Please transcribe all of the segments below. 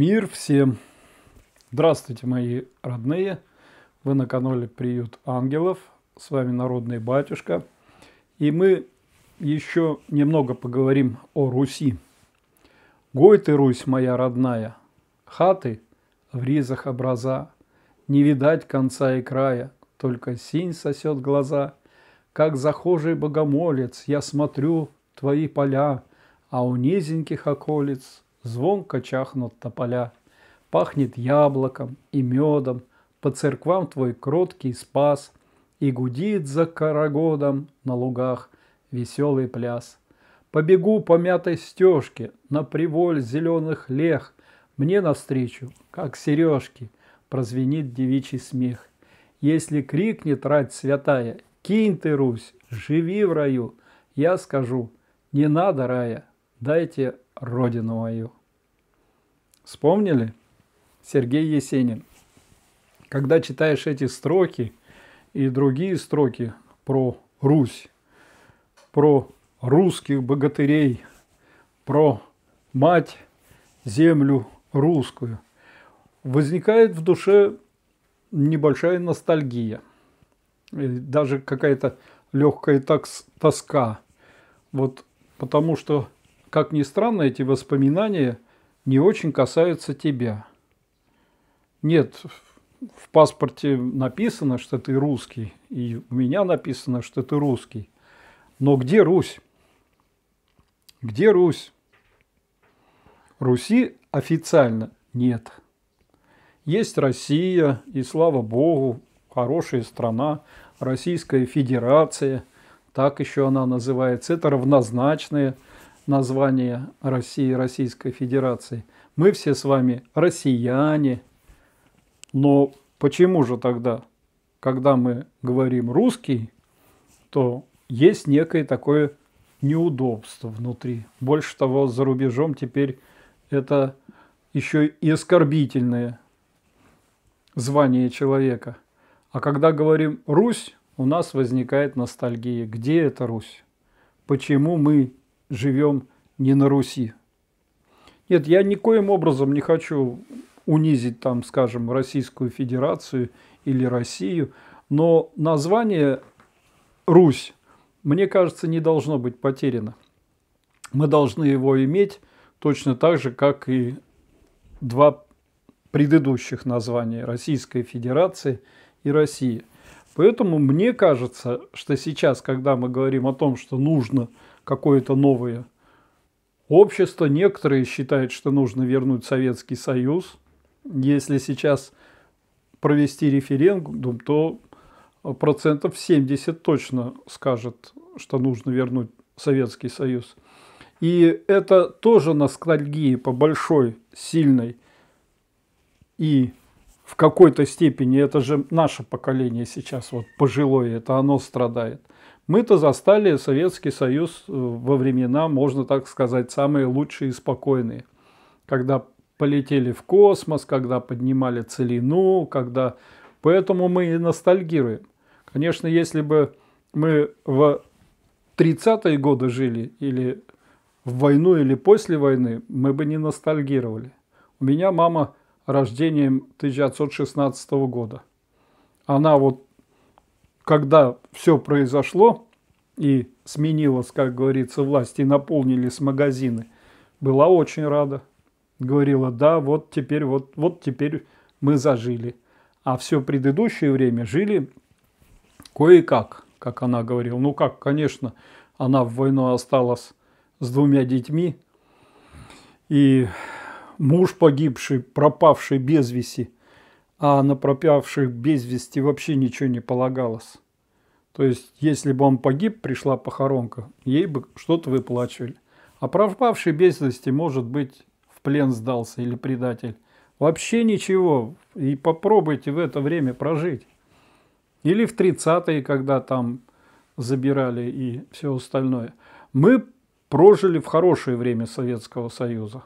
Мир всем! Здравствуйте, мои родные! Вы на канале Приют Ангелов. С вами Народный Батюшка. И мы еще немного поговорим о Руси. Гой ты, Русь моя родная, хаты в ризах образа. Не видать конца и края, только синь сосет глаза. Как захожий богомолец я смотрю твои поля, а у низеньких околиц – звонко чахнут тополя. Пахнет яблоком и медом, по церквам твой кроткий спас, И гудит за карагодом на лугах веселый пляс. Побегу по мятой стежке на приволь зеленых лех, Мне навстречу, как сережки, прозвенит девичий смех. Если крикнет рать святая, кинь ты, Русь, живи в раю, Я скажу, не надо рая, дайте Родину мою. Вспомнили? Сергей Есенин. Когда читаешь эти строки и другие строки про Русь, про русских богатырей, про мать, землю русскую, возникает в душе небольшая ностальгия, э, даже какая-то легкая тоска. Вот потому что как ни странно, эти воспоминания не очень касаются тебя. Нет, в паспорте написано, что ты русский, и у меня написано, что ты русский. Но где Русь? Где Русь? Руси официально нет. Есть Россия, и слава богу, хорошая страна, Российская Федерация, так еще она называется. Это равнозначные название России, Российской Федерации. Мы все с вами россияне, но почему же тогда, когда мы говорим русский, то есть некое такое неудобство внутри. Больше того, за рубежом теперь это еще и оскорбительное звание человека. А когда говорим «Русь», у нас возникает ностальгия. Где эта Русь? Почему мы живем не на Руси. Нет, я никоим образом не хочу унизить там, скажем, Российскую Федерацию или Россию, но название Русь, мне кажется, не должно быть потеряно. Мы должны его иметь точно так же, как и два предыдущих названия Российской Федерации и России. Поэтому мне кажется, что сейчас, когда мы говорим о том, что нужно – какое-то новое общество. Некоторые считают, что нужно вернуть Советский Союз. Если сейчас провести референдум, то процентов 70 точно скажет, что нужно вернуть Советский Союз. И это тоже ностальгия по большой, сильной и в какой-то степени, это же наше поколение сейчас, вот пожилое, это оно страдает – мы-то застали Советский Союз э, во времена, можно так сказать, самые лучшие и спокойные. Когда полетели в космос, когда поднимали целину, когда... Поэтому мы и ностальгируем. Конечно, если бы мы в 30-е годы жили, или в войну, или после войны, мы бы не ностальгировали. У меня мама рождением 1916 года. Она вот когда все произошло и сменилась, как говорится, власть и наполнились магазины, была очень рада. Говорила, да, вот теперь, вот, вот теперь мы зажили. А все предыдущее время жили кое-как, как она говорила. Ну как, конечно, она в войну осталась с двумя детьми. И муж погибший, пропавший без вести – а на пропавших без вести вообще ничего не полагалось. То есть, если бы он погиб, пришла похоронка, ей бы что-то выплачивали. А пропавший без вести, может быть, в плен сдался или предатель. Вообще ничего. И попробуйте в это время прожить. Или в 30-е, когда там забирали и все остальное. Мы прожили в хорошее время Советского Союза.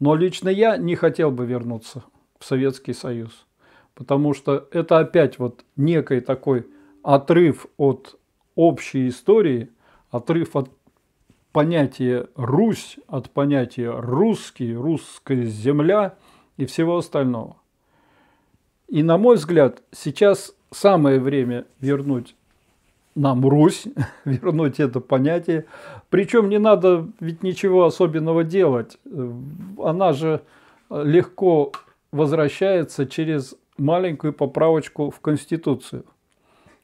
Но лично я не хотел бы вернуться в Советский Союз потому что это опять вот некий такой отрыв от общей истории, отрыв от понятия Русь, от понятия русский, русская земля и всего остального. И на мой взгляд, сейчас самое время вернуть нам Русь, вернуть это понятие. Причем не надо ведь ничего особенного делать. Она же легко возвращается через маленькую поправочку в Конституцию.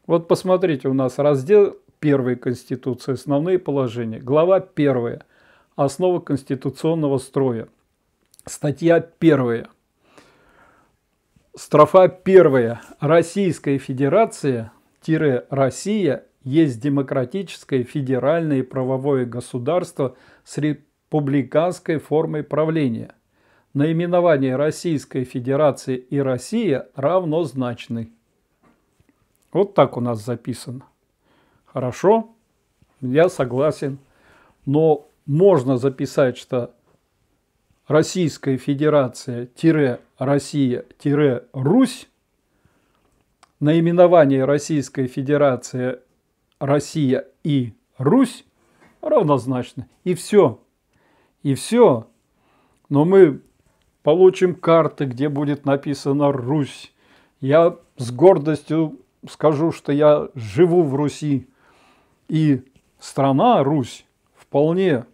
Вот посмотрите, у нас раздел 1 Конституции, основные положения. Глава 1. основа конституционного строя. Статья 1. Строфа 1. Российская Федерация – Россия есть демократическое федеральное правовое государство с республиканской формой правления, наименование Российской Федерации и Россия равнозначны. Вот так у нас записано. Хорошо, я согласен. Но можно записать, что Российская Федерация-Россия-Русь, наименование Российской Федерации, Россия и Русь равнозначны. И все. И все. Но мы получим карты, где будет написано «Русь». Я с гордостью скажу, что я живу в Руси, и страна Русь вполне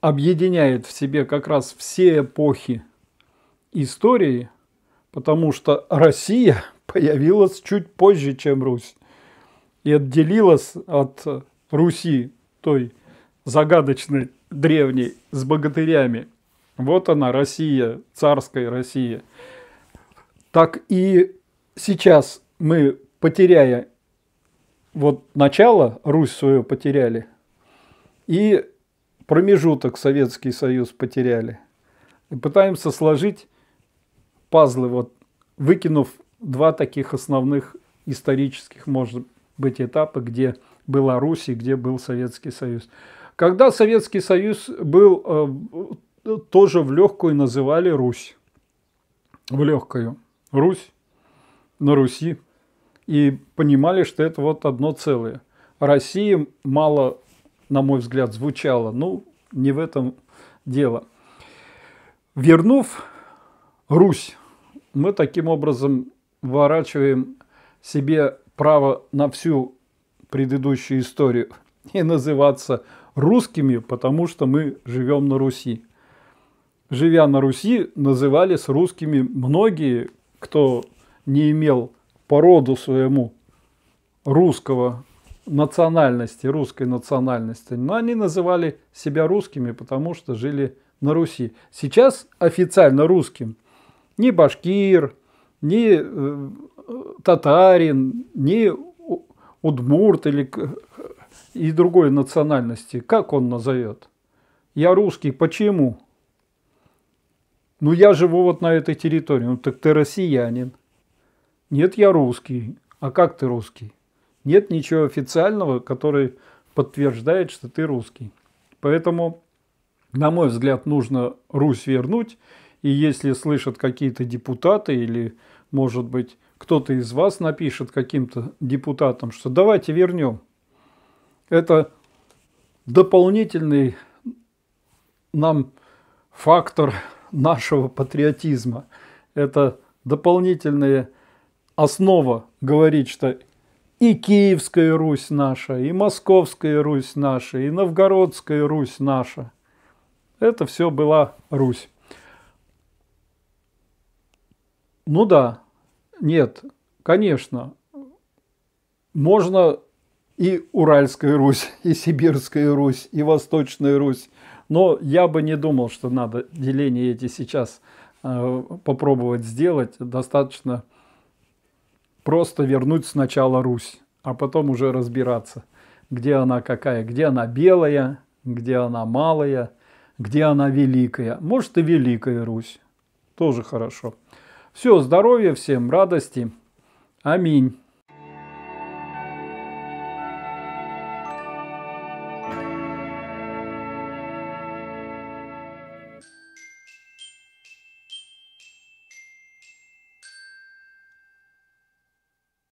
объединяет в себе как раз все эпохи истории, потому что Россия появилась чуть позже, чем Русь, и отделилась от Руси, той загадочной древней, с богатырями – вот она, Россия, царская Россия. Так и сейчас мы, потеряя вот начало, Русь свою потеряли, и промежуток Советский Союз потеряли. И пытаемся сложить пазлы, вот выкинув два таких основных исторических, может быть, этапа, где была Русь и где был Советский Союз. Когда Советский Союз был э, тоже в легкую называли Русь. В легкую. Русь на Руси. И понимали, что это вот одно целое. России мало, на мой взгляд, звучало. Ну, не в этом дело. Вернув Русь, мы таким образом выворачиваем себе право на всю предыдущую историю и называться русскими, потому что мы живем на Руси живя на Руси, назывались русскими многие, кто не имел по роду своему русского национальности, русской национальности, но они называли себя русскими, потому что жили на Руси. Сейчас официально русским ни башкир, ни э, татарин, ни удмурт или и другой национальности, как он назовет? Я русский, почему? Ну, я живу вот на этой территории. Ну, так ты россиянин. Нет, я русский. А как ты русский? Нет ничего официального, который подтверждает, что ты русский. Поэтому, на мой взгляд, нужно Русь вернуть. И если слышат какие-то депутаты или, может быть, кто-то из вас напишет каким-то депутатам, что давайте вернем. Это дополнительный нам фактор нашего патриотизма. Это дополнительная основа говорить, что и Киевская Русь наша, и Московская Русь наша, и Новгородская Русь наша. Это все была Русь. Ну да, нет, конечно, можно и Уральская Русь, и Сибирская Русь, и Восточная Русь – но я бы не думал, что надо деление эти сейчас э, попробовать сделать. Достаточно просто вернуть сначала Русь, а потом уже разбираться, где она какая, где она белая, где она малая, где она великая. Может и великая Русь, тоже хорошо. Все, здоровья всем, радости. Аминь.